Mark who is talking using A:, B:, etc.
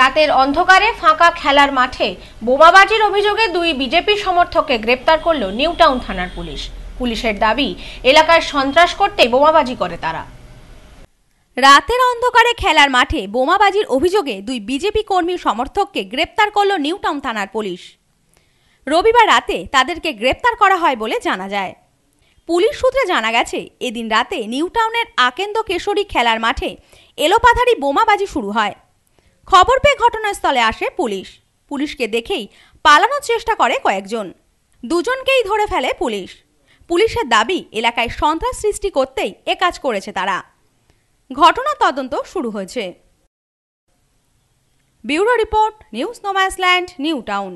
A: রাতের অন্ধকারে ফাঁকা খেলার মাঠে বোমাবাজির অভিযোগে দুই বিজেপি সমর্থককে গ্রেপ্তার করল নিউটাউন থানার পুলিশ পুলিশের দাবি এলাকায় সন্ত্রাস করতে বোমাবাজি করে তারা রাতের অন্ধকারে খেলার মাঠে বোমাবাজির অভিযোগে
B: দুই বিজেপি কর্মী সমর্থককে গ্রেপ্তার করল টাউন থানার পুলিশ রবিবার রাতে তাদেরকে গ্রেপ্তার করা হয় বলে জানা যায় পুলিশ সূত্রে জানা গেছে এদিন রাতে নিউটাউনের আকেন্দ্র কেশরী খেলার মাঠে এলোপাথারি বোমাবাজি শুরু হয় খবর পেয়ে ঘটনাস্থলে আসে পুলিশ পুলিশকে দেখেই পালানোর চেষ্টা করে কয়েকজন দুজনকেই ধরে ফেলে পুলিশ পুলিশের দাবি এলাকায় সন্ত্রাস সৃষ্টি করতেই এ কাজ করেছে তারা ঘটনা তদন্ত শুরু হয়েছে ব্যুরো রিপোর্ট নিউজ নোমাইসল্যান্ড নিউ টাউন